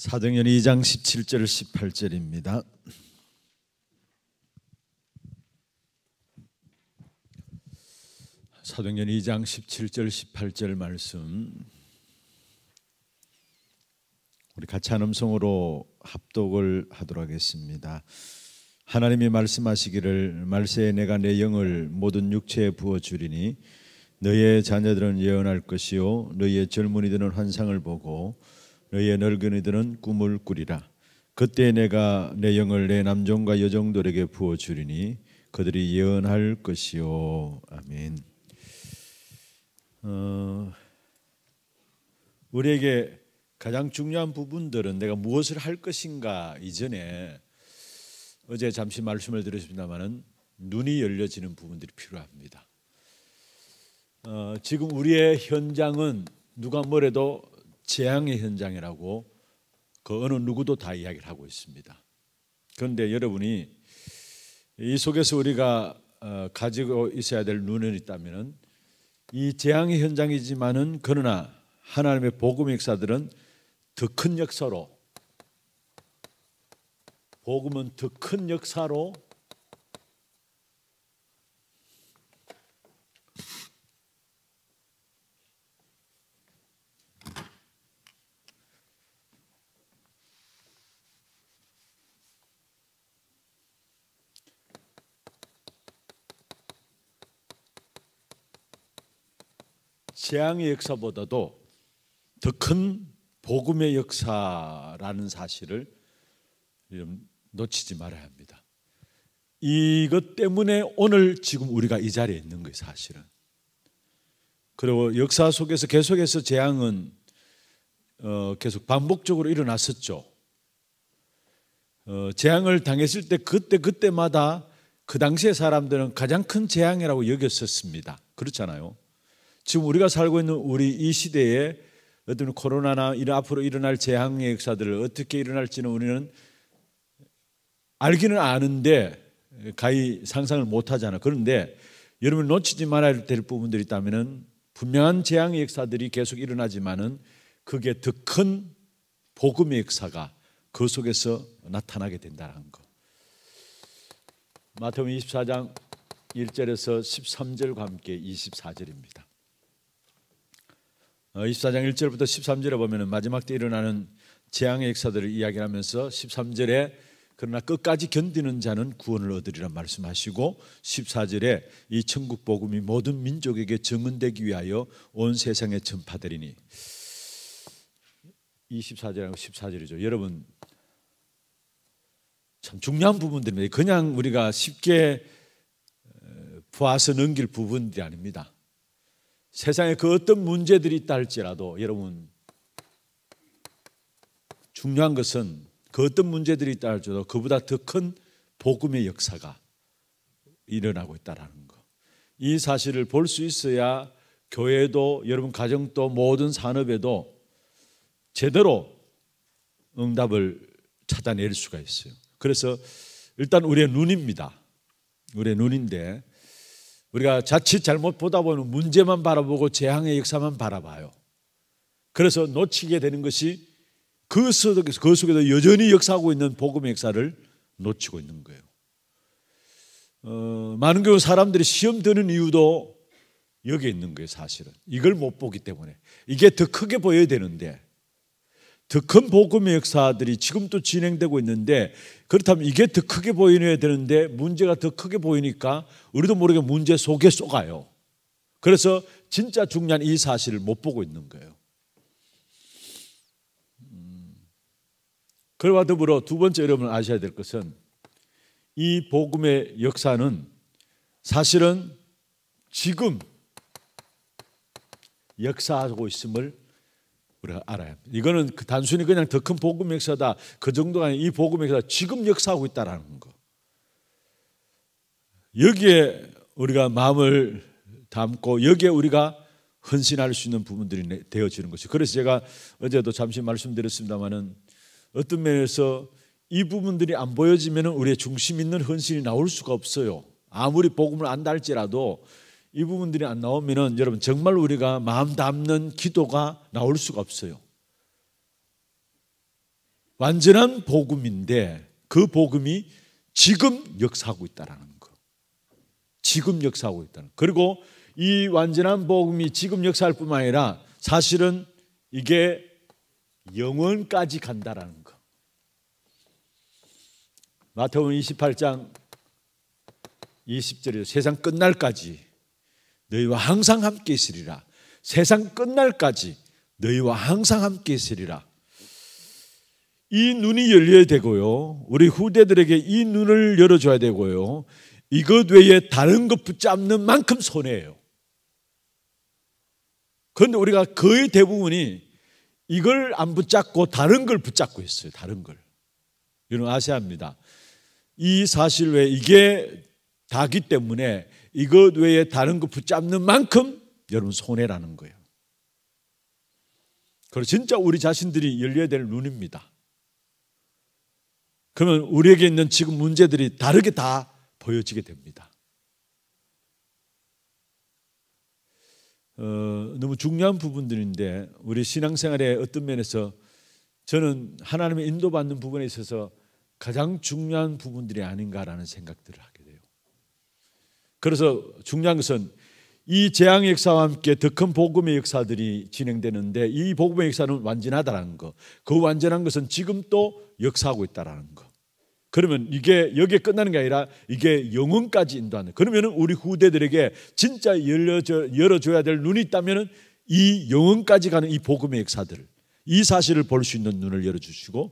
사도행전 2장 17절 18절입니다. 사도행전 2장 17절 18절 말씀 우리 같이 한 음성으로 합독을 하도록 하겠습니다. 하나님이 말씀하시기를 말세에 내가 내 영을 모든 육체에 부어 주리니 너희의 자녀들은 예언할 것이요 너희의 젊은이들은 환상을 보고 너희의 늙은이들은 꿈을 꾸리라. 그때 내가 내 영을 내 남종과 여종들에게 부어 주리니 그들이 예언할 것이요. 아멘. 어, 우리에게 가장 중요한 부분들은 내가 무엇을 할 것인가 이전에 어제 잠시 말씀을 드렸습니다만은 눈이 열려지는 부분들이 필요합니다. 어, 지금 우리의 현장은 누가 뭐래도 재앙의 현장이라고 그 어느 누구도 다 이야기를 하고 있습니다. 그런데 여러분이 이 속에서 우리가 어, 가지고 있어야 될 눈은 있다면은 이 재앙의 현장이지만은 그러나 하나님의 복음 역사들은 더 큰 역사로 복음은 더 큰 역사로 재앙의 역사보다도 더 큰 복음의 역사라는 사실을 놓치지 말아야 합니다. 이것 때문에 오늘 지금 우리가 이 자리에 있는 거예요, 사실은. 그리고 역사 속에서 계속해서 재앙은 어, 계속 반복적으로 일어났었죠. 어, 재앙을 당했을 때 그때 그때마다 그 당시의 사람들은 가장 큰 재앙이라고 여겼었습니다. 그렇잖아요. 지금 우리가 살고 있는 우리 이 시대에 어떤 코로나나 이런 앞으로 일어날 재앙의 역사들을 어떻게 일어날지는 우리는 알기는 아는데 가히 상상을 못 하잖아. 그런데 여러분 놓치지 말아야 될 부분들이 있다면은 분명한 재앙의 역사들이 계속 일어나지만은 그게 더 큰 복음의 역사가 그 속에서 나타나게 된다는 것. 마태복음 24장 1절에서 13절과 함께 24절입니다. 24장 어, 1절부터 13절에 보면 마지막 때 일어나는 재앙의 역사들을 이야기하면서 13절에 그러나 끝까지 견디는 자는 구원을 얻으리라 말씀하시고 14절에 이 천국 복음이 모든 민족에게 증언되기 위하여 온 세상에 전파되리니 24절하고 14절이죠. 여러분 참 중요한 부분들입니다. 그냥 우리가 쉽게 어, 보아서 넘길 부분들이 아닙니다. 세상에 그 어떤 문제들이 있다 할지라도 여러분 중요한 것은 그 어떤 문제들이 있다 할지라도 그보다 더 큰 복음의 역사가 일어나고 있다라는 거. 이 사실을 볼 수 있어야 교회도 여러분 가정도 모든 산업에도 제대로 응답을 찾아낼 수가 있어요. 그래서 일단 우리의 눈입니다. 우리의 눈인데 우리가 자칫 잘못 보다 보면 문제만 바라보고 재앙의 역사만 바라봐요. 그래서 놓치게 되는 것이 그 속에서, 그 속에서 여전히 역사하고 있는 복음의 역사를 놓치고 있는 거예요. 어, 많은 경우 사람들이 시험 드는 이유도 여기 에 있는 거예요, 사실은. 이걸 못 보기 때문에. 이게 더 크게 보여야 되는데 더큰 복음의 역사들이 지금도 진행되고 있는데 그렇다면 이게 더 크게 보이야 되는데 문제가 더 크게 보이니까 우리도 모르게 문제 속에 쏘가요. 그래서 진짜 중요한 이 사실을 못 보고 있는 거예요. 음. 그와 더불어 두 번째 여러분 아셔야 될 것은 이 복음의 역사는 사실은 지금 역사하고 있음을 우리가 알아야 합니다. 이거는 그 단순히 그냥 더 큰 복음 역사다. 그 정도가 아니라 이 복음 역사 지금 역사하고 있다라는 거. 여기에 우리가 마음을 담고 여기에 우리가 헌신할 수 있는 부분들이 되어지는 것이. 그래서 제가 어제도 잠시 말씀드렸습니다만은 어떤 면에서 이 부분들이 안 보여지면 우리의 중심 있는 헌신이 나올 수가 없어요. 아무리 복음을 안달지라도 이 부분들이 안 나오면은 여러분 정말 우리가 마음 담는 기도가 나올 수가 없어요. 완전한 복음인데 그 복음이 지금 역사하고 있다라는 거. 지금 역사하고 있다는. 거. 그리고 이 완전한 복음이 지금 역사할 뿐만 아니라 사실은 이게 영원까지 간다라는 거. 마태복음 28장 2 0절에 세상 끝날까지 너희와 항상 함께 있으리라. 세상 끝날까지 너희와 항상 함께 있으리라. 이 눈이 열려야 되고요. 우리 후대들에게 이 눈을 열어줘야 되고요. 이것 외에 다른 것 붙잡는 만큼 손해예요. 그런데 우리가 거의 대부분이 이걸 안 붙잡고 다른 걸 붙잡고 있어요. 다른 걸. 이는아세야 합니다. 이 사실 왜 이게 다기 때문에 이것 외에 다른 거 붙잡는 만큼 여러분 손해라는 거예요. 그리고 진짜 우리 자신들이 열려야 될 눈입니다. 그러면 우리에게 있는 지금 문제들이 다르게 다 보여지게 됩니다. 어, 너무 중요한 부분들인데 우리 신앙생활의 어떤 면에서 저는 하나님의 인도받는 부분에 있어서 가장 중요한 부분들이 아닌가라는 생각들을 하게 그래서 중요한 것은 이 재앙 역사와 함께 더 큰 복음의 역사들이 진행되는데 이 복음의 역사는 완전하다라는 거. 그 완전한 것은 지금 도 역사하고 있다라는 거. 그러면 이게 여기에 끝나는 게 아니라 이게 영혼까지 인도하는. 그러면 우리 후대들에게 진짜 열려져, 열어줘야 될 눈이 있다면이 영혼까지 가는 이 복음의 역사들을 이 사실을 볼 수 있는 눈을 열어주시고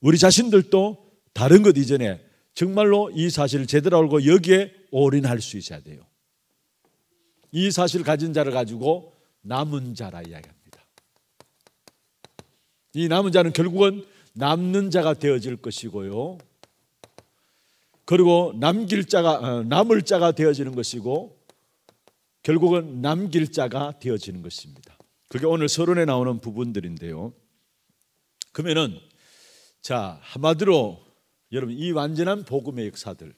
우리 자신들도 다른 것 이전에 정말로 이 사실을 제대로 알고 여기에 올인할 수 있어야 돼요. 이 사실 가진 자를 가지고 남은 자라 이야기합니다. 이 남은 자는 결국은 남는 자가 되어질 것이고요. 그리고 남길 자가 어, 남을 자가 되어지는 것이고 결국은 남길 자가 되어지는 것입니다. 그게 오늘 서론에 나오는 부분들인데요. 그러면은 자, 한마디로 여러분 이 완전한 복음의 역사들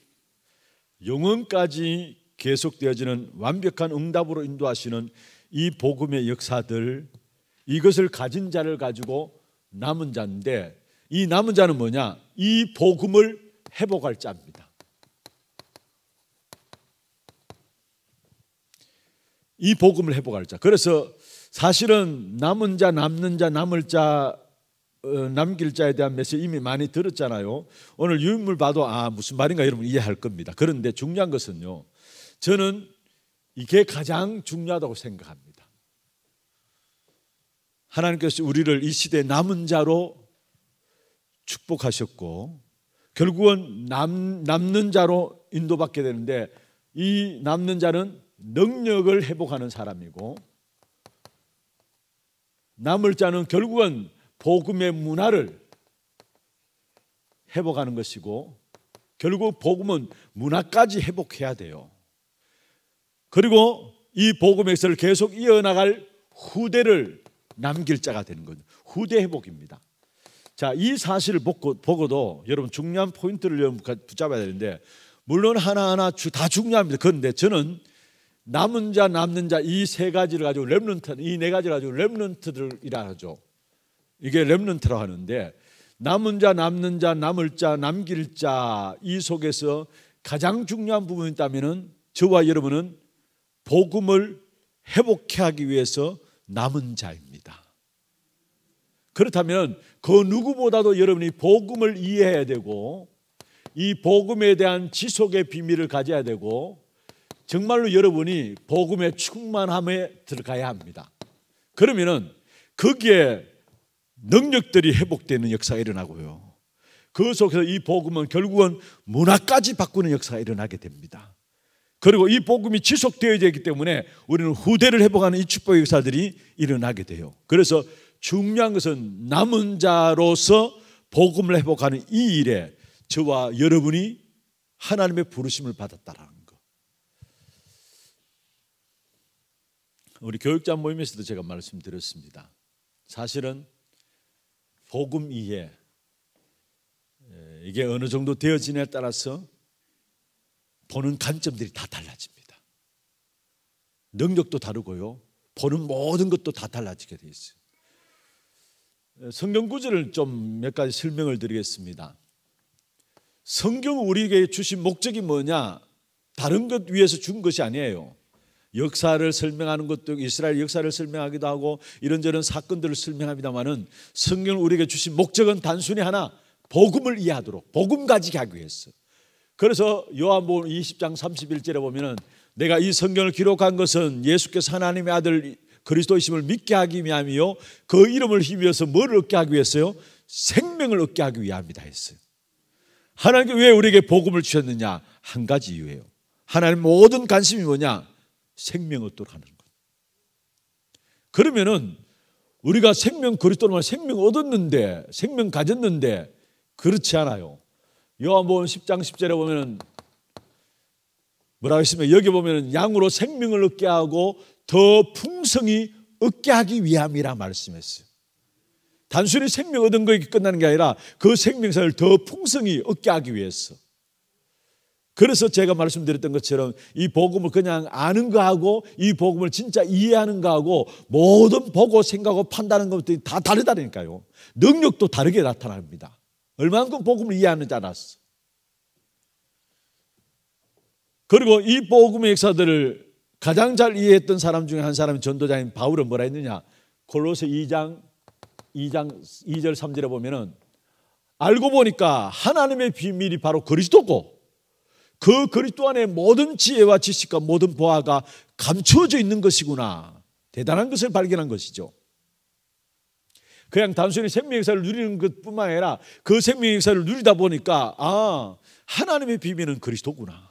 영원까지 계속되어지는 완벽한 응답으로 인도하시는 이 복음의 역사들 이것을 가진 자를 가지고 남은 자인데 이 남은 자는 뭐냐? 이 복음을 회복할 자입니다. 이 복음을 회복할 자. 그래서 사실은 남은 자, 남는 자, 남을 자 어, 남길 자에 대한 메시지 이미 많이 들었잖아요. 오늘 유인물 봐도 아 무슨 말인가 여러분 이해할 겁니다. 그런데 중요한 것은요. 저는 이게 가장 중요하다고 생각합니다. 하나님께서 우리를 이 시대 남은 자로 축복하셨고 결국은 남, 남는 자로 인도받게 되는데 이 남는 자는 능력을 회복하는 사람이고 남을 자는 결국은 복음의 문화를 회복하는 것이고 결국 복음은 문화까지 회복해야 돼요. 그리고 이 복음의 역사를 계속 이어나갈 후대를 남길 자가 되는 거죠. 후대 회복입니다. 자, 이 사실을 보고, 도 여러분 중요한 포인트를 여러분 붙잡아야 되는데 물론 하나하나 다 중요합니다. 그런데 저는 남은 자, 남는 자 이 세 가지를 가지고 렘넌트, 이 네 가지를 가지고 렘넌트들이라 하죠. 이게 렘넌트라 하는데 남은 자, 남는 자, 남을 자, 남길 자 이 속에서 가장 중요한 부분이 있다면 저와 여러분은 복음을 회복해 하기 위해서 남은 자입니다. 그렇다면 그 누구보다도 여러분이 복음을 이해해야 되고 이 복음에 대한 지속의 비밀을 가져야 되고 정말로 여러분이 복음의 충만함에 들어가야 합니다. 그러면은 거기에 능력들이 회복되는 역사가 일어나고요. 그 속에서 이 복음은 결국은 문화까지 바꾸는 역사가 일어나게 됩니다. 그리고 이 복음이 지속되어지기 때문에 우리는 후대를 회복하는 이 축복의 역사들이 일어나게 돼요. 그래서 중요한 것은 남은 자로서 복음을 회복하는 이 일에 저와 여러분이 하나님의 부르심을 받았다라는 거. 우리 교육자 모임에서도 제가 말씀드렸습니다. 사실은 복음 이해 예, 이게 어느 정도 되어지냐에 따라서 보는 관점들이 다 달라집니다. 능력도 다르고요. 보는 모든 것도 다 달라지게 되어 있어요. 예, 성경 구절을 좀 몇 가지 설명을 드리겠습니다. 성경 우리에게 주신 목적이 뭐냐? 다른 것 위해서 준 것이 아니에요. 역사를 설명하는 것도 이스라엘 역사를 설명하기도 하고 이런저런 사건들을 설명합니다만은 성경을 우리에게 주신 목적은 단순히 하나 복음을 이해하도록 복음 가지게 하기 위해서. 그래서 요한복음 20장 31절에 보면은 내가 이 성경을 기록한 것은 예수께서 하나님의 아들 그리스도이심을 믿게 하기 위함이요 그 이름을 힘입어서 뭘 얻게 하기 위해서요 생명을 얻게 하기 위함이다 했어요. 하나님께 왜 우리에게 복음을 주셨느냐 한 가지 이유예요. 하나님 모든 관심이 뭐냐 생명 얻도록 하는 것. 그러면은 우리가 생명 그리스도로 말 생명 얻었는데 생명 가졌는데 그렇지 않아요. 요한복음 10장 10절에 보면은 뭐라고 했습니까? 여기 보면은 양으로 생명을 얻게 하고 더 풍성히 얻게 하기 위함이라 말씀했어요. 단순히 생명 얻은 거에 끝나는 게 아니라 그 생명사를 더 풍성히 얻게 하기 위해서. 그래서 제가 말씀드렸던 것처럼 이 복음을 그냥 아는 거하고 이 복음을 진짜 이해하는 거하고 모든 보고 생각하고 판단하는 것들이 다 다르다니까요. 능력도 다르게 나타납니다. 얼만큼 복음을 이해하는지 알았어. 그리고 이 복음의 역사들을 가장 잘 이해했던 사람 중에 한 사람이 전도자인 바울은 뭐라 했느냐? 골로새 2장 2장 2절 3절에 보면은 알고 보니까 하나님의 비밀이 바로 그리스도고 그 그리스도 안에 모든 지혜와 지식과 모든 보화가 감추어져 있는 것이구나. 대단한 것을 발견한 것이죠. 그냥 단순히 생명 역사를 누리는 것뿐만 아니라 그 생명 역사를 누리다 보니까 아 하나님의 비밀은 그리스도구나.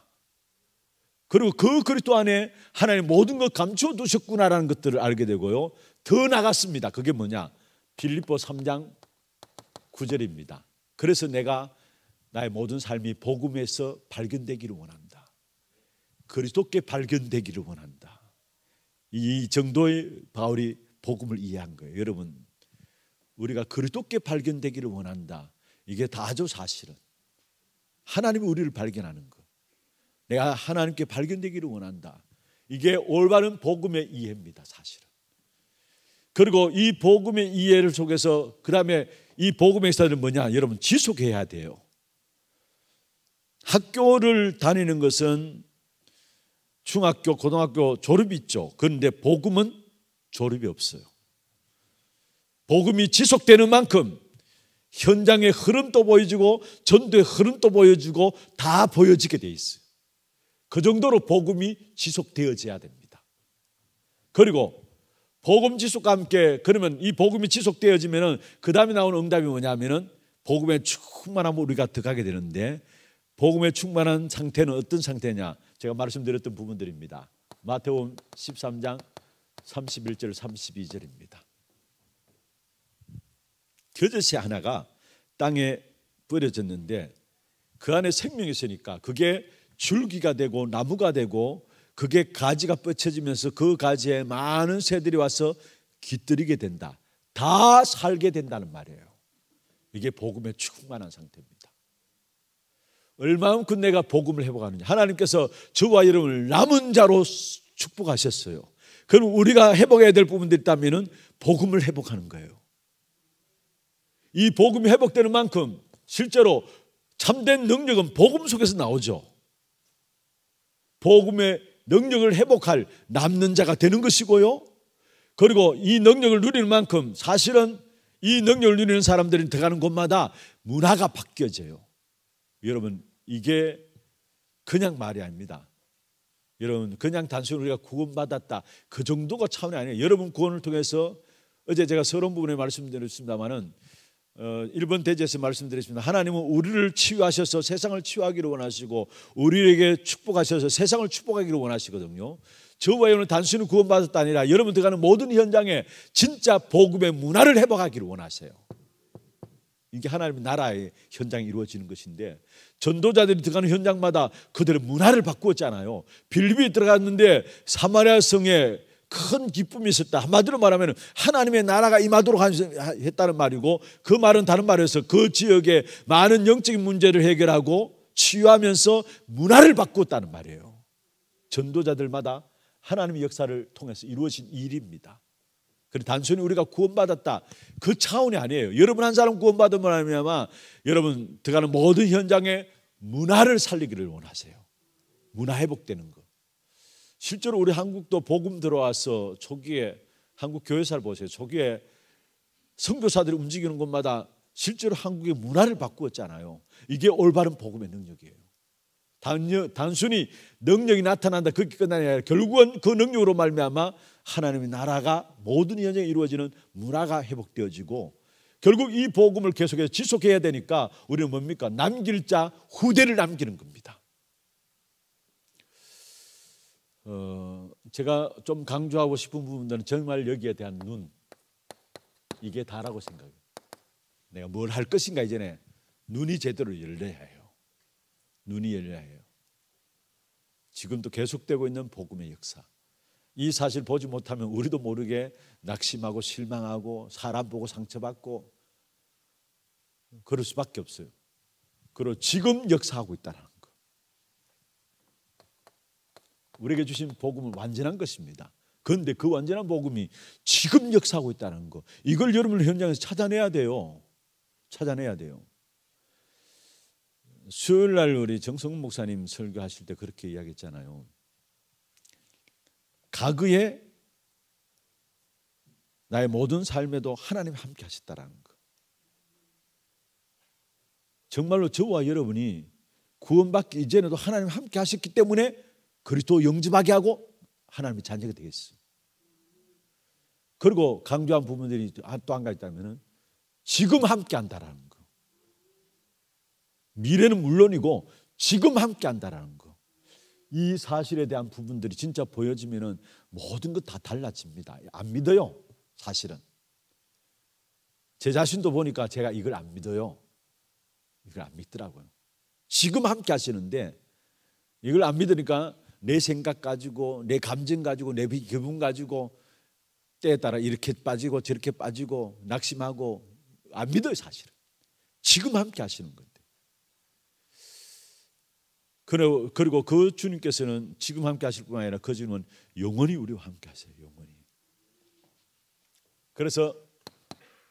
그리고 그 그리스도 안에 하나님 모든 것 감추어 두셨구나라는 것들을 알게 되고요. 더 나갔습니다. 그게 뭐냐? 빌립보 3장 9절입니다. 그래서 내가 나의 모든 삶이 복음에서 발견되기를 원한다. 그리스도께 발견되기를 원한다. 이 정도의 바울이 복음을 이해한 거예요. 여러분, 우리가 그리스도께 발견되기를 원한다. 이게 다죠, 사실은. 하나님이 우리를 발견하는 거. 내가 하나님께 발견되기를 원한다. 이게 올바른 복음의 이해입니다, 사실은. 그리고 이 복음의 이해를 속에서 그다음에 이 복음의 사는 뭐냐? 여러분 지속해야 돼요. 학교를 다니는 것은 중학교, 고등학교 졸업이 있죠. 그런데 복음은 졸업이 없어요. 복음이 지속되는 만큼 현장의 흐름도 보여지고 전도의 흐름도 보여지고다 보여지게 돼 있어요. 그 정도로 복음이 지속되어져야 됩니다. 그리고 복음 지속과 함께 그러면 이 복음이 지속되어지면그 다음에 나오는 응답이 뭐냐면은 복음에 충만함 우리가 들어가게 되는데 복음에 충만한 상태는 어떤 상태냐? 제가 말씀드렸던 부분들입니다. 마태복음 13장 31절 32절입니다. 겨자씨 하나가 땅에 뿌려졌는데 그 안에 생명이 있으니까 그게 줄기가 되고 나무가 되고 그게 가지가 뻗쳐지면서 그 가지에 많은 새들이 와서 깃들이게 된다. 다 살게 된다는 말이에요. 이게 복음에 충만한 상태입니다. 얼마만큼 내가 복음을 회복하느냐. 하나님께서 저와 여러분을 남은 자로 축복하셨어요. 그럼 우리가 회복해야 될 부분들이 있다면 복음을 회복하는 거예요. 이 복음이 회복되는 만큼 실제로 참된 능력은 복음 속에서 나오죠. 복음의 능력을 회복할 남는 자가 되는 것이고요. 그리고 이 능력을 누리는 만큼 사실은 이 능력을 누리는 사람들이 들어가는 곳마다 문화가 바뀌어져요. 여러분 이게 그냥 말이 아닙니다. 여러분 그냥 단순히 우리가 구원받았다 그 정도가 차원이 아니에요. 여러분 구원을 통해서 어제 제가 서론 부분에 말씀드렸습니다만은 어, 일본 대제에서 말씀드렸습니다. 하나님은 우리를 치유하셔서 세상을 치유하기를 원하시고 우리에게 축복하셔서 세상을 축복하기를 원하시거든요. 저와 여러분 단순히 구원받았다 아니라 여러분 들어가는 모든 현장에 진짜 복음의 문화를 회복하기를 원하세요. 이게 하나님의 나라의 현장이 이루어지는 것인데 전도자들이 들어가는 현장마다 그들의 문화를 바꾸었잖아요. 빌립이 들어갔는데 사마리아 성에 큰 기쁨이 있었다. 한마디로 말하면 하나님의 나라가 임하도록 했다는 말이고 그 말은 다른 말에서 그 지역의 많은 영적인 문제를 해결하고 치유하면서 문화를 바꾸었다는 말이에요. 전도자들마다 하나님의 역사를 통해서 이루어진 일입니다. 그래 단순히 우리가 구원받았다 그 차원이 아니에요. 여러분 한 사람 구원받은 말이냐마 여러분 들어가는 모든 현장에 문화를 살리기를 원하세요. 문화 회복되는 거. 실제로 우리 한국도 복음 들어와서 초기에 한국 교회사를 보세요. 초기에 선교사들이 움직이는 곳마다 실제로 한국의 문화를 바꾸었잖아요. 이게 올바른 복음의 능력이에요. 단순히 능력이 나타난다 그렇게 끝나냐 결국은 그 능력으로 말미암아 하나님의 나라가 모든 현장에 이루어지는 문화가 회복되어지고 결국 이 복음을 계속해서 지속해야 되니까 우리는 뭡니까? 남길 자 후대를 남기는 겁니다. 어, 제가 좀 강조하고 싶은 부분들은 정말 여기에 대한 눈 이게 다라고 생각해요. 내가 뭘 할 것인가 이전에 눈이 제대로 열려야 해요. 눈이 열려야 해요. 지금도 계속되고 있는 복음의 역사. 이 사실 보지 못하면 우리도 모르게 낙심하고 실망하고 사람 보고 상처받고 그럴 수밖에 없어요. 그리고 지금 역사하고 있다는 거. 우리에게 주신 복음은 완전한 것입니다. 그런데 그 완전한 복음이 지금 역사하고 있다는 거. 이걸 여러분 현장에서 찾아내야 돼요. 찾아내야 돼요. 수요일 날 우리 정성 목사님 설교하실 때 그렇게 이야기했잖아요. 가그의 나의 모든 삶에도 하나님 이 함께 하셨다라는 거. 정말로 저와 여러분이 구원받기 이전에도 하나님 이 함께 하셨기 때문에 그리스도 영접하게 하고 하나님의 자녀가 되겠어요. 그리고 강조한 부분들이 또 한 가지 있다면 지금 함께 한다라는 거. 미래는 물론이고 지금 함께 한다라는 거. 이 사실에 대한 부분들이 진짜 보여지면은 모든 것 다 달라집니다. 안 믿어요. 사실은. 제 자신도 보니까 제가 이걸 안 믿어요. 이걸 안 믿더라고요. 지금 함께 하시는데 이걸 안 믿으니까 내 생각 가지고 내 감정 가지고 내 기분 가지고 때에 따라 이렇게 빠지고 저렇게 빠지고 낙심하고 안 믿어요 사실은 지금 함께 하시는 건데 그리고 그 주님께서는 지금 함께 하실 뿐만 아니라 그 주님은 영원히 우리와 함께 하세요. 영원히. 그래서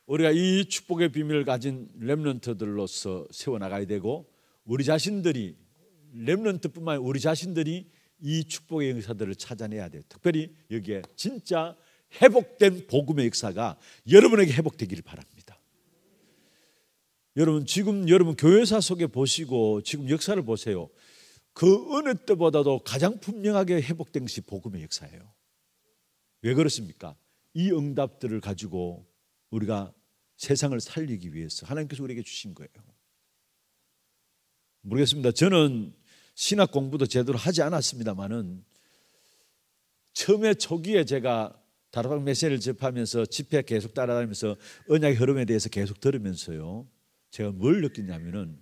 우리가 이 축복의 비밀을 가진 렘넌트들로서 세워나가야 되고 우리 자신들이 렘넌트뿐만 아니라 우리 자신들이 이 축복의 역사들을 찾아내야 돼요. 특별히 여기에 진짜 회복된 복음의 역사가 여러분에게 회복되기를 바랍니다. 여러분 지금 여러분 교회사 속에 보시고 지금 역사를 보세요. 그 어느 때보다도 가장 분명하게 회복된 것이 복음의 역사예요. 왜 그렇습니까? 이 응답들을 가지고 우리가 세상을 살리기 위해서 하나님께서 우리에게 주신 거예요. 모르겠습니다. 저는 신학 공부도 제대로 하지 않았습니다만은 처음에 초기에 제가 다락방 메시를 접하면서 집회 계속 따라다니면서 언약의 흐름에 대해서 계속 들으면서요. 제가 뭘 느꼈냐면은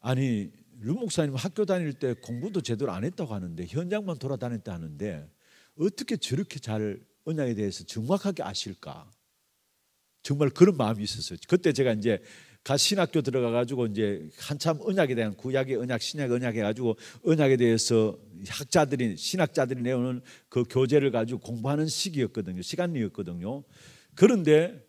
아니 류 목사님 학교 다닐 때 공부도 제대로 안 했다고 하는데 현장만 돌아다녔다 하는데 어떻게 저렇게 잘 언약에 대해서 정확하게 아실까? 정말 그런 마음이 있었어요. 그때 제가 이제 가 신학교 들어가 가지고 이제 한참 언약에 대한 구약의 언약, 신약의 언약 해 가지고 언약에 대해서 학자들이 신학자들이 내오는 그 교재를 가지고 공부하는 시기였거든요. 시간이었거든요. 그런데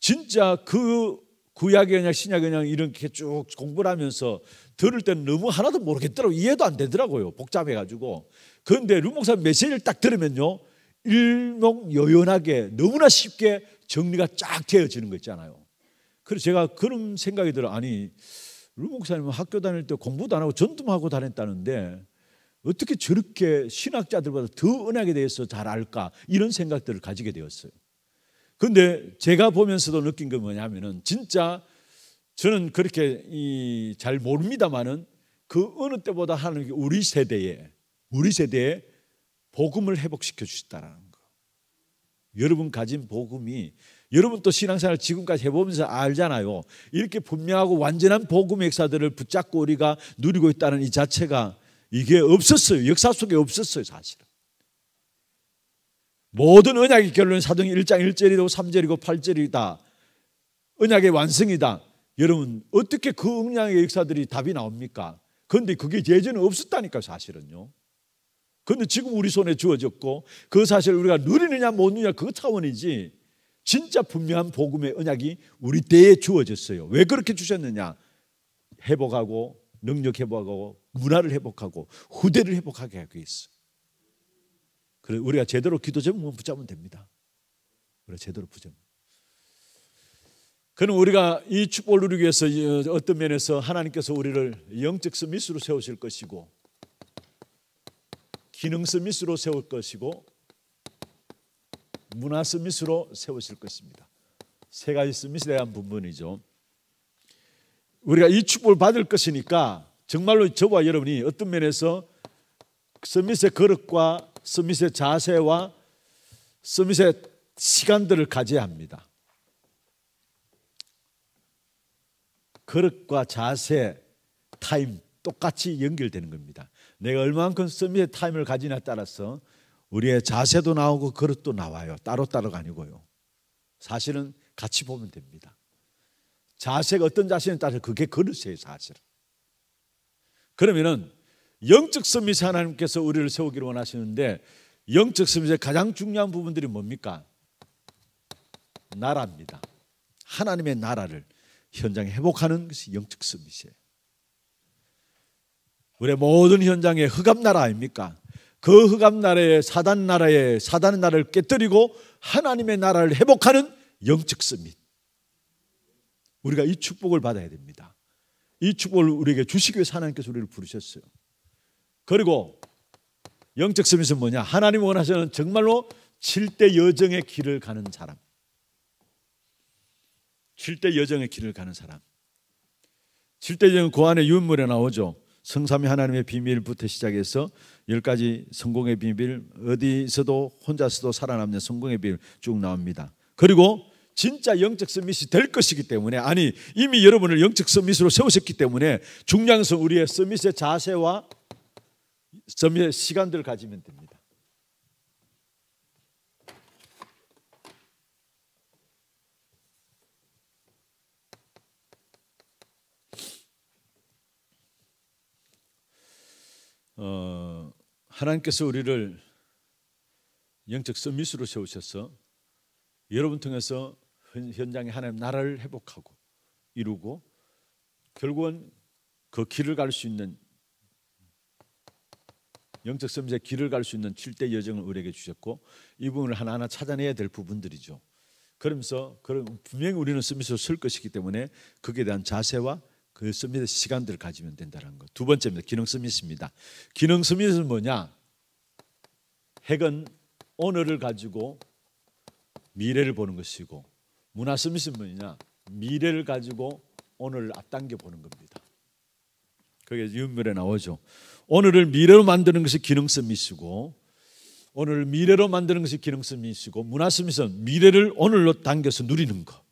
진짜 그 구약의 언약, 신약의 언약 이렇게 쭉 공부를 하면서 들을 때는 너무 하나도 모르겠더라고 이해도 안 되더라고요. 복잡해가지고. 그런데 루목사 메시지를 딱 들으면요. 일목요연하게 너무나 쉽게 정리가 쫙 되어지는 거 있잖아요. 그래서 제가 그런 생각이 들어 아니 루목사님은 학교 다닐 때 공부도 안 하고 전투만 하고 다녔다는데 어떻게 저렇게 신학자들보다 더 은약에 대해서 잘 알까 이런 생각들을 가지게 되었어요. 근데 제가 보면서도 느낀 게 뭐냐면은 진짜 저는 그렇게 이잘 모릅니다만은 그 어느 때보다 하는게 우리 세대에 우리 세대에 복음을 회복시켜 주셨다라는 거. 여러분 가진 복음이 여러분 또 신앙생활 지금까지 해보면서 알잖아요. 이렇게 분명하고 완전한 복음 역사들을 붙잡고 우리가 누리고 있다는 이 자체가 이게 없었어요. 역사 속에 없었어요, 사실은. 모든 언약의 결론은 사정 1장 1절이고 3절이고 8절이다. 언약의 완성이다. 여러분 어떻게 그 응량의 역사들이 답이 나옵니까? 그런데 그게 예전에 없었다니까 사실은요. 그런데 지금 우리 손에 주어졌고 그 사실을 우리가 누리느냐 못 누리냐 그 차원이지 진짜 분명한 복음의 언약이 우리 때에 주어졌어요. 왜 그렇게 주셨느냐? 회복하고 능력 회복하고 문화를 회복하고 후대를 회복하게 하기 위해서. 그래 우리가 제대로 기도 제목만 붙잡으면 됩니다. 그래 제대로 붙잡. 그는 우리가 이 축복을 누리기 위해서 어떤 면에서 하나님께서 우리를 영적 서밋으로 세우실 것이고 기능 서밋으로 세울 것이고 문화 서밋으로 세우실 것입니다. 세 가지 서밋에 대한 부분이죠. 우리가 이 축복을 받을 것이니까 정말로 저와 여러분이 어떤 면에서 서밋의 거룩과 서밋의 자세와 서밋의 시간들을 가져야 합니다. 그릇과 자세, 타임 똑같이 연결되는 겁니다. 내가 얼마만큼 서밋의 타임을 가지냐에 따라서 우리의 자세도 나오고 그릇도 나와요. 따로따로가 아니고요. 사실은 같이 보면 됩니다. 자세가 어떤 자세에 따라서 그게 그릇이에요, 사실은. 그러면은 영적 서밋에 하나님께서 우리를 세우기를 원하시는데 영적 서밋의 가장 중요한 부분들이 뭡니까? 나라입니다. 하나님의 나라를 현장에 회복하는 것이 영적 서밋이에요. 우리 모든 현장에 흑암 나라 아닙니까? 그 흑암 나라의 사단 나라의 사단 나라를 깨뜨리고 하나님의 나라를 회복하는 영적 서밋. 우리가 이 축복을 받아야 됩니다. 이 축복을 우리에게 주시기 위해 하나님께서 우리를 부르셨어요. 그리고 영적 서밋은 뭐냐? 하나님 원하시는 정말로 7대 여정의 길을 가는 사람. 7대 여정의 길을 가는 사람. 7대 여정 고안의 그 유물에 나오죠. 성삼이 하나님의 비밀부터 시작해서 열 가지 성공의 비밀, 어디서도 혼자서도 살아남는 성공의 비밀 쭉 나옵니다. 그리고 진짜 영적 서밋이 될 것이기 때문에 아니 이미 여러분을 영적 서밋으로 세우셨기 때문에 중량성 우리의 서밋의 자세와 점의 시간들을 가지면 됩니다. 어, 하나님께서 우리를 영적 서밋으로 세우셔서 여러분 통해서 현장에 하나님 나라를 회복하고 이루고 결국은 그 길을 갈 수 있는 영적 섬세 길을 갈 수 있는 7대 여정을 우리에게 주셨고 이 부분을 하나하나 찾아내야 될 부분들이죠. 그러면서 그럼 분명히 우리는 서밋을 쓸 것이기 때문에 거기에 대한 자세와 그서밋 시간들을 가지면 된다는 것. 두 번째입니다. 기능 서밋입니다. 기능 서밋은 뭐냐? 핵은 오늘을 가지고 미래를 보는 것이고 문화 서밋은 뭐냐? 미래를 가지고 오늘을 앞당겨 보는 겁니다. 그게 유물에 나오죠. 오늘을 미래로 만드는 것이 기능성 미수고 오늘을 미래로 만드는 것이 기능성 미수고 문화성 미수 미래를 오늘로 당겨서 누리는 것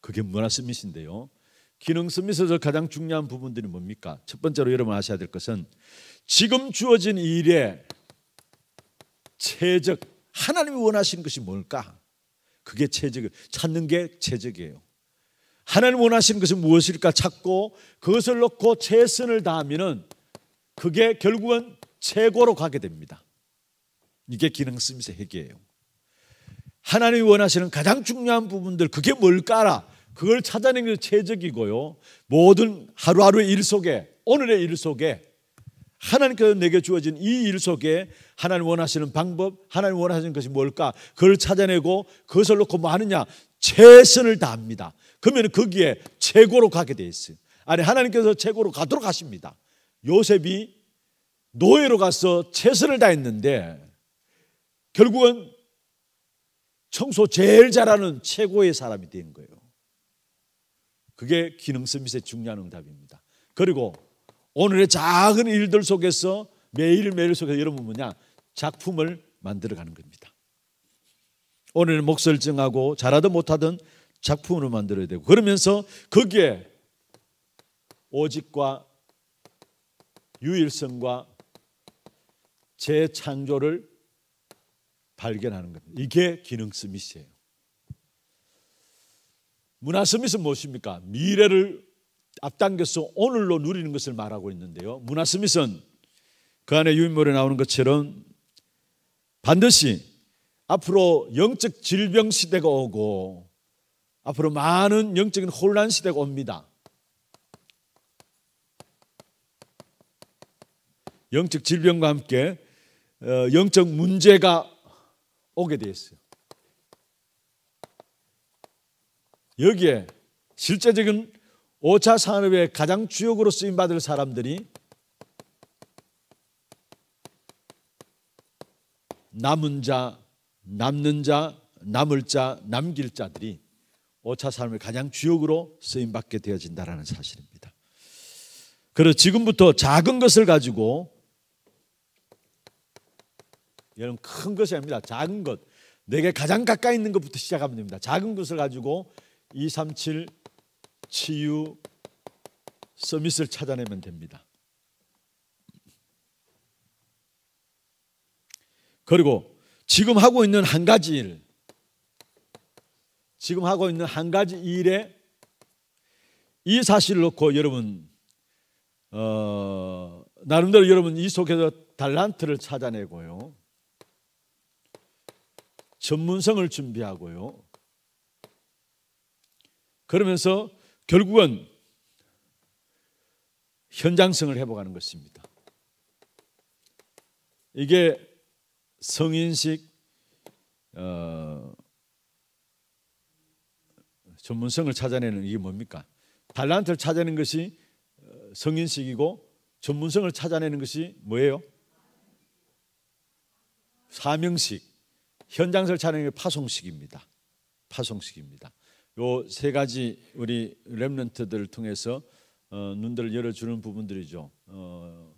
그게 문화성 미신데요. 기능성 미수에서 가장 중요한 부분들이 뭡니까? 첫 번째로 여러분 아셔야 될 것은 지금 주어진 일에 체적 하나님이 원하시는 것이 뭘까? 그게 체적 찾는 게 체적이에요. 하나님 원하시는 것은 무엇일까 찾고 그것을 놓고 최선을 다하면은 그게 결국은 최고로 가게 됩니다. 이게 기능스의 핵이에요. 하나님이 원하시는 가장 중요한 부분들 그게 뭘까라 그걸 찾아내는 게 최적이고요. 모든 하루하루의 일 속에 오늘의 일 속에 하나님께서 내게 주어진 이 일 속에 하나님 원하시는 방법, 하나님 원하시는 것이 뭘까? 그걸 찾아내고 그것을 놓고 뭐 하느냐? 최선을 다합니다. 그러면 거기에 최고로 가게 돼 있어요. 아니 하나님께서 최고로 가도록 하십니다. 요셉이 노예로 가서 최선을 다했는데 결국은 청소 제일 잘하는 최고의 사람이 된 거예요. 그게 기능성 미세 중요한 응답입니다. 그리고 오늘의 작은 일들 속에서 매일매일 속에서 여러분 뭐냐 작품을 만들어가는 겁니다. 오늘 목설증하고 잘하든 못하든 작품으로 만들어야 되고 그러면서 거기에 오직과 유일성과 재창조를 발견하는 겁니다. 이게 기능성 미시예요. 문화 서밋은 무엇입니까? 미래를 앞당겨서 오늘로 누리는 것을 말하고 있는데요. 문화 서밋은 그 안에 유인물에 나오는 것처럼 반드시 앞으로 영적 질병 시대가 오고 앞으로 많은 영적인 혼란 시대가 옵니다. 영적 질병과 함께 어, 영적 문제가 오게 되어 어요 여기에 실제적인 5차 산업의 가장 주역으로 쓰임 받을 사람들이 남은 자, 남는 자, 남을 자, 남길 자들이 5차 삶을 가장 주역으로 쓰임 받게 되어진다라는 사실입니다. 그래서 지금부터 작은 것을 가지고 여러분 큰 것이 아닙니다. 작은 것. 내게 가장 가까이 있는 것부터 시작하면 됩니다. 작은 것을 가지고 237 치유 서밋을 찾아내면 됩니다. 그리고 지금 하고 있는 한 가지 일 지금 하고 있는 한 가지 일에 이 사실을 놓고 여러분 어, 나름대로 여러분 이 속에서 달란트를 찾아내고요. 전문성을 준비하고요. 그러면서 결국은 현장성을 해보가는 것입니다. 이게 성인식, 어, 전문성을 찾아내는 이게 뭡니까? 달란트를 찾아내는 것이 어, 성인식이고 전문성을 찾아내는 것이 뭐예요? 사명식, 현장설 찾아내는 게 파송식입니다. 파송식입니다. 요 세 가지 우리 렘넌트들을 통해서 어, 눈들을 열어주는 부분들이죠. 어,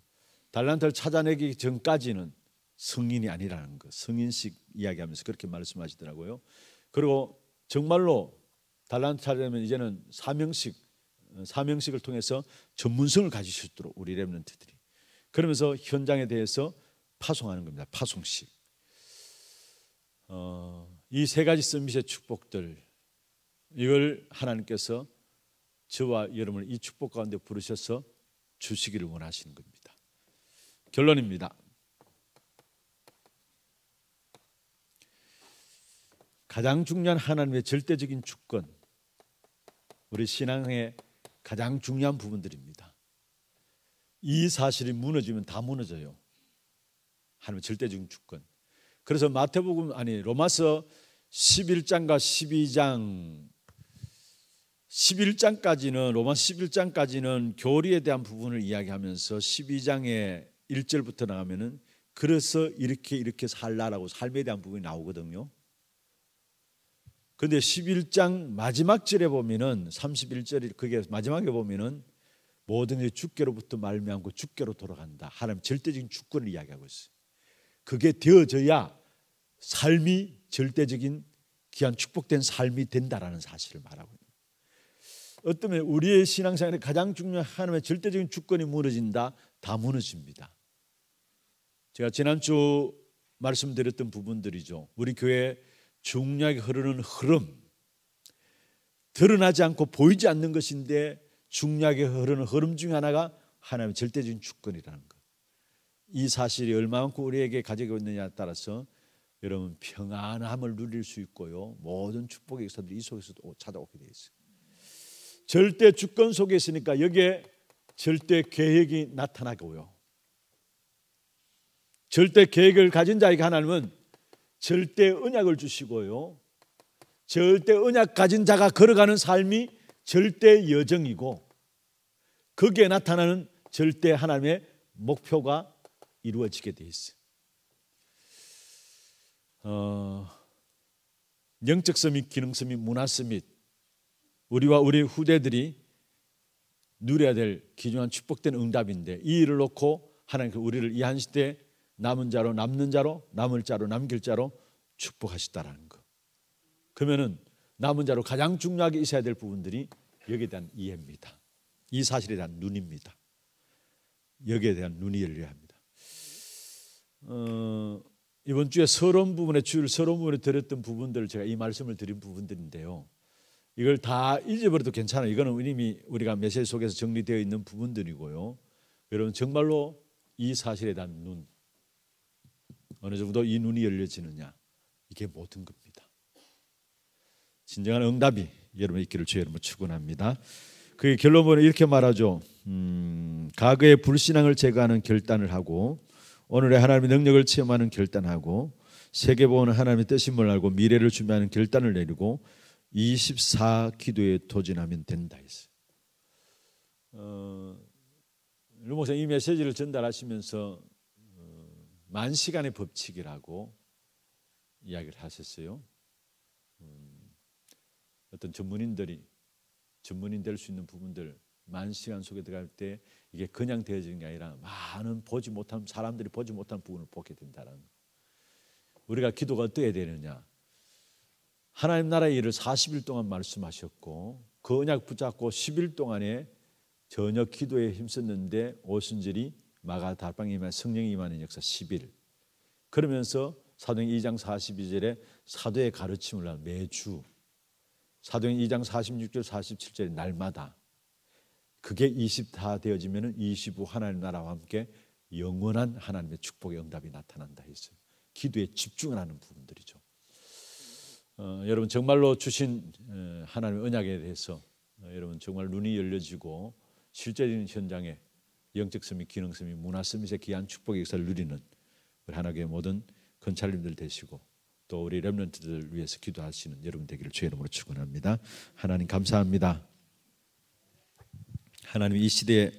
달란트를 찾아내기 전까지는 성인이 아니라는 것, 성인식 이야기하면서 그렇게 말씀하시더라고요. 그리고 정말로 달란트 차려면 이제는 사명식 어, 사명식을 통해서 전문성을 가질 수 있도록 우리 레런트들이 그러면서 현장에 대해서 파송하는 겁니다. 파송식. 어, 이세 가지 서밋의 축복들 이걸 하나님께서 저와 여러분을 이 축복 가운데 부르셔서 주시기를 원하시는 겁니다. 결론입니다. 가장 중요한 하나님의 절대적인 주권, 우리 신앙의 가장 중요한 부분들입니다. 이 사실이 무너지면 다 무너져요. 하나님의 절대적인 주권. 그래서 마태복음 아니 로마서 11장과 12장 11장까지는 로마 11장까지는 교리에 대한 부분을 이야기하면서 12장의 1절부터 나가면은 그래서 이렇게 이렇게 살라라고 삶에 대한 부분이 나오거든요. 근데 11장 마지막 절에 보면은 31절이 그게 마지막에 보면은 모든 일이 주께로부터 말미암고 주께로 돌아간다. 하나님 절대적인 주권을 이야기하고 있어요. 그게 되어져야 삶이 절대적인 귀한 축복된 삶이 된다라는 사실을 말하고 있는 거예요. 어쩌 우리의 신앙생활에 가장 중요한 하나님의 절대적인 주권이 무너진다. 다 무너집니다. 제가 지난주 말씀드렸던 부분들이죠. 우리 교회 중략이 흐르는 흐름, 드러나지 않고 보이지 않는 것인데 중략이 흐르는 흐름 중에 하나가 하나님의 절대적인 주권이라는 것. 이 사실이 얼마만큼 우리에게 가지고 있느냐에 따라서 여러분 평안함을 누릴 수 있고요. 모든 축복의 역사들이 이 속에서도 찾아오게 되어 있어요. 절대 주권 속에 있으니까 여기에 절대 계획이 나타나고요. 절대 계획을 가진 자에게 하나님은 절대 은약을 주시고요. 절대 언약 가진 자가 걸어가는 삶이 절대 여정이고 거기에 나타나는 절대 하나님의 목표가 이루어지게 돼 있어요. 어, 영적 서밋, 기능 서밋, 문화 서밋 우리와 우리 후대들이 누려야 될 기중한 축복된 응답인데 이 일을 놓고 하나님께서 우리를 이한 시대에 남은 자로 남는 자로 남을 자로 남길 자로 축복하시다라는 거. 그러면은 남은 자로 가장 중요하게 있어야 될 부분들이 여기에 대한 이해입니다. 이 사실에 대한 눈입니다. 여기에 대한 눈이 열려야 합니다. 어, 이번 주에 서론 부분에 주일 서론 부분에 드렸던 부분들 제가 이 말씀을 드린 부분들인데요. 이걸 다 잊어버려도 괜찮아요. 이거는 이미 우리가 메시지 속에서 정리되어 있는 부분들이고요. 여러분 정말로 이 사실에 대한 눈, 어느 정도 이 눈이 열려지느냐 이게 모든 겁니다. 진정한 응답이 여러분 있기를 주의 이름으 축원합니다. 그 결론은 이렇게 말하죠. 음, 과거의 불신앙을 제거하는 결단을 하고 오늘의 하나님의 능력을 체험하는 결단하고 세계 보는 하나님의 뜻임을 알고 미래를 준비하는 결단을 내리고 24 기도에 도전하면 된다 했어요. 어, 루 목사 이 메시지를 전달하시면서 만 시간의 법칙이라고 이야기를 하셨어요. 음, 어떤 전문인들이 전문인 될 수 있는 부분들 만 시간 속에 들어갈 때 이게 그냥 되어지는 게 아니라 많은 보지 못한 사람들이 보지 못한 부분을 보게 된다는 우리가 기도가 어떻게 되느냐 하나님 나라의 일을 40일 동안 말씀하셨고 그 언약 붙잡고 10일 동안에 저녁 기도에 힘썼는데 오순절이 마가다방 이면 성령 임하는 역사 10일. 그러면서 사도행 2장 42절에 사도의 가르침을 날 매주 사도행 2장 46절 47절 날마다 그게 20 다되어지면25 하나님 나라와 함께 영원한 하나님의 축복의 응답이 나타난다 했어요. 기도에 집중하는 부분들이죠. 어, 여러분 정말로 주신 어, 하나님의 언약에 대해서 어, 여러분 정말 눈이 열려지고 실제적인 현장에 영적 섬이 기능 섬이 문화 섬에서 귀한 축복의 역사를 누리는 우리 하나님의 모든 건찰님들 되시고 또 우리 렘런트들 위해서 기도하시는 여러분 되기를 주의 이름으로 축원합니다. 하나님 감사합니다. 하나님 이 시대에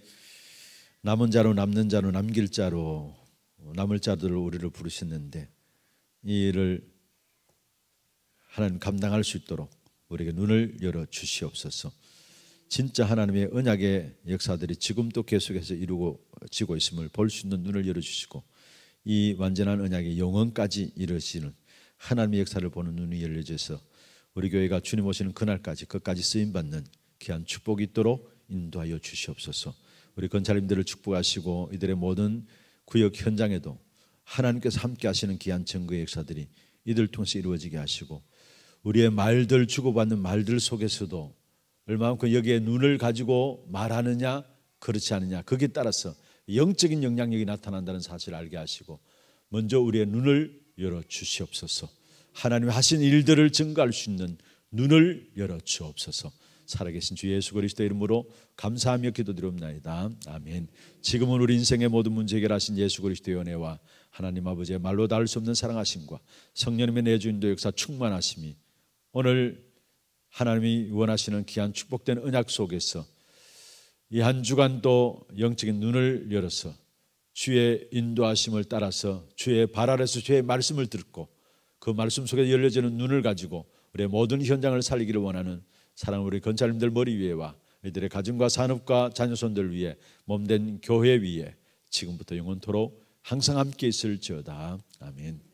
남은 자로 남는 자로 남길 자로 남을 자들을 우리를 부르셨는데 이 일을 하나님 감당할 수 있도록 우리에게 눈을 열어 주시옵소서. 진짜 하나님의 언약의 역사들이 지금도 계속해서 이루어지고 있음을 볼 수 있는 눈을 열어주시고 이 완전한 언약의 영원까지 이르시는 하나님의 역사를 보는 눈이 열려져서 우리 교회가 주님 오시는 그날까지 끝까지 쓰임받는 귀한 축복이 있도록 인도하여 주시옵소서 우리 건사님들을 축복하시고 이들의 모든 구역 현장에도 하나님께서 함께 하시는 귀한 증거의 역사들이 이들 통해서 이루어지게 하시고 우리의 말들 주고받는 말들 속에서도 얼마만큼 그 여기에 눈을 가지고 말하느냐 그렇지 않느냐 거기에 따라서 영적인 영향력이 나타난다는 사실을 알게 하시고 먼저 우리의 눈을 열어 주시옵소서 하나님이 하신 일들을 증가할 수 있는 눈을 열어 주옵소서 살아계신 주 예수 그리스도 이름으로 감사하며 기도드리옵나이다 아멘 지금은 우리 인생의 모든 문제 해결하신 예수 그리스도의 은혜와 하나님 아버지의 말로 닿을 수 없는 사랑하심과 성령님의 내주인도 역사 충만하심이 오늘 하나님이 원하시는 귀한 축복된 은약 속에서 이 한 주간도 영적인 눈을 열어서 주의 인도하심을 따라서 주의 발 아래서 주의 말씀을 듣고 그 말씀 속에 열려지는 눈을 가지고 우리의 모든 현장을 살리기를 원하는 사랑 우리 건찰님들 머리 위에와 이들의 가정과 산업과 자녀손들 위에 몸된 교회 위에 지금부터 영원토록 항상 함께 있을저어다 아멘.